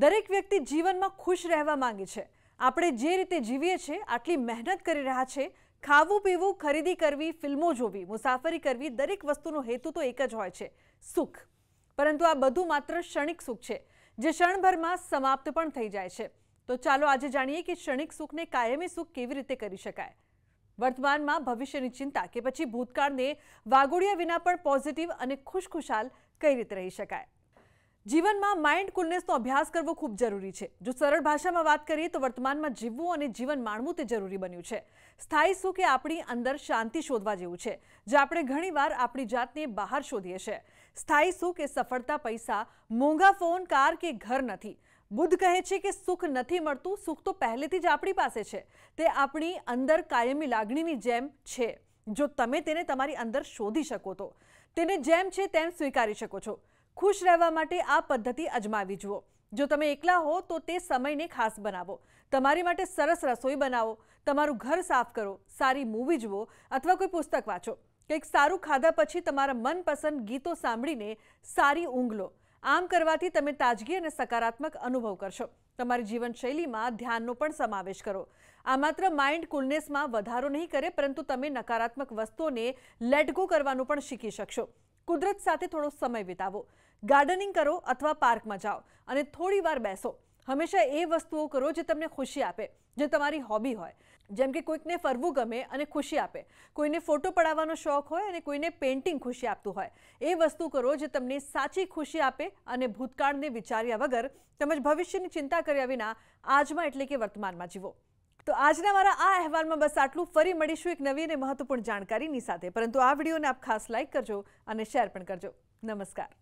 દરેક વ્યક્તિ જીવનમાં ખુશ રહેવા માંગે છે આપણે જે રીતે જીવીએ છીએ આટલી મહેનત કરી રહ્યા છે ખાવું પીવું ખરીદી કરવી ફિલ્મો જોવી મુસાફરી કરવી દરેક વસ્તુનો હેતુ તો એક જ હોય છે સુખ પરંતુ આ બધું માત્ર ક્ષણિક સુખ છે જે ક્ષણભરમાં સમાપ્ત પણ થઈ જાય છે તો ચાલો આજે જાણીએ કે ક્ષણિક સુખને કાયમી સુખ કેવી રીતે કરી શકાય વર્તમાનમાં ભવિષ્યની ચિંતા કે પછી ભૂતકાળને વાગોડિયા વિના પણ પોઝિટિવ અને ખુશખુશાલ કઈ રીતે રહી શકાય જીવનમાં માઇન્ડ કુલનેસનો અભ્યાસ કરવો ખૂબ જરૂરી છે જો સરળ ભાષામાં વાત કરીએ તો વર્તમાનમાં જીવવું અને જીવન માણવું તે જરૂરી બન્યું છે સ્થાયી સુખ એ આપણી અંદર શાંતિ શોધવા જેવું છે જે આપણે ઘણીવાર આપણી જાતને બહાર શોધીએ છીએ સ્થાયી સુખ એ સફળતા પૈસા મોંઘા ફોન કાર કે ઘર નથી બુદ્ધ કહે છે કે સુખ નથી મળતું સુખ તો પહેલેથી જ આપણી પાસે છે તે આપણી અંદર કાયમી લાગણીની જેમ છે જો તમે તેને તમારી અંદર શોધી શકો તો તેને જેમ છે તેમ સ્વીકારી શકો છો ખુશ રહેવા માટે આ પદ્ધતિ અજમાવી જુઓ જો તમે એકલા હો તો તે સમયને ખાસ બનાવો તમારી માટે સરસ રસોઈ બનાવો તમારું ઘર સાફ કરો સારી મૂવી જુઓ અથવા કોઈ પુસ્તક વાંચો કંઈક સારું ખાધા પછી તમારા મનપસંદ ગીતો સાંભળીને સારી ઊંઘ લો આમ કરવાથી તમે તાજગી અને સકારાત્મક અનુભવ કરશો તમારી જીવનશૈલીમાં ધ્યાનનો પણ સમાવેશ કરો આ માત્ર માઇન્ડ કુલનેસમાં વધારો નહીં કરે પરંતુ તમે નકારાત્મક વસ્તુઓને લેટગો કરવાનું પણ શીખી શકશો કુદરત સાથે થોડો સમય વિતાવો ગાર્ડનિંગ કરો અથવા પાર્કમાં જાઓ અને થોડી વાર બેસો હંમેશા એ વસ્તુઓ કરો જે તમને ખુશી આપે જે તમારી હોબી હોય જેમ કે કોઈકને ફરવું ગમે અને ખુશી આપે કોઈને ફોટો પડાવવાનો શોખ હોય અને કોઈને પેઇન્ટિંગ ખુશી આપતું હોય એ વસ્તુ કરો જે તમને સાચી ખુશી આપે અને ભૂતકાળને વિચાર્યા વગર તેમજ ભવિષ્યની ચિંતા કર્યા વિના આજમાં એટલે કે વર્તમાનમાં જીવો તો આજના મારા આ અહેવાલમાં બસ આટલું ફરી મળીશું એક નવી અને મહત્વપૂર્ણ જાણકારીની સાથે પરંતુ આ વિડીયોને આપ ખાસ લાઇક કરજો અને શેર પણ કરજો નમસ્કાર